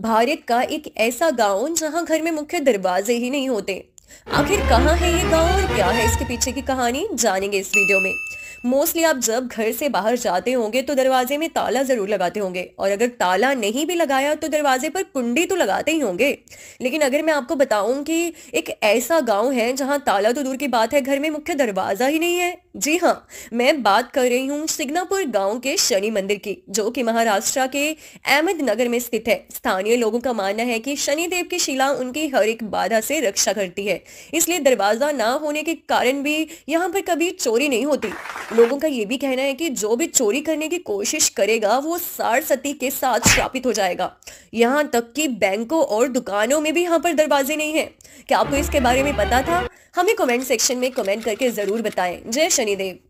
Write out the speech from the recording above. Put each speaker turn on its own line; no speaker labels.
भारत का एक ऐसा गांव जहां घर में मुख्य दरवाजे ही नहीं होते आखिर कहाँ है ये गांव और क्या है इसके पीछे की कहानी जानेंगे इस वीडियो में मोस्टली आप जब घर से बाहर जाते होंगे तो दरवाजे में ताला जरूर लगाते होंगे और अगर ताला नहीं भी लगाया तो दरवाजे पर कुंडी तो लगाते ही होंगे लेकिन अगर मैं आपको बताऊं कि एक ऐसा गांव है जहां ताला तो दूर की बात है घर में मुख्य दरवाजा ही नहीं है जी हाँ मैं बात कर रही हूँ सिग्नापुर गाँव के शनि मंदिर की जो की महाराष्ट्र के अहमदनगर में स्थित है स्थानीय लोगों का मानना है कि शनिदेव की शिला उनकी हर एक बाधा से रक्षा करती है इसलिए दरवाजा ना होने के कारण भी यहाँ पर कभी चोरी नहीं होती लोगों का ये भी कहना है कि जो भी चोरी करने की कोशिश करेगा वो सार सती के साथ श्रापित हो जाएगा यहाँ तक कि बैंकों और दुकानों में भी यहाँ पर दरवाजे नहीं है क्या आपको इसके बारे में पता था हमें कमेंट सेक्शन में कमेंट करके जरूर बताएं जय शनिदेव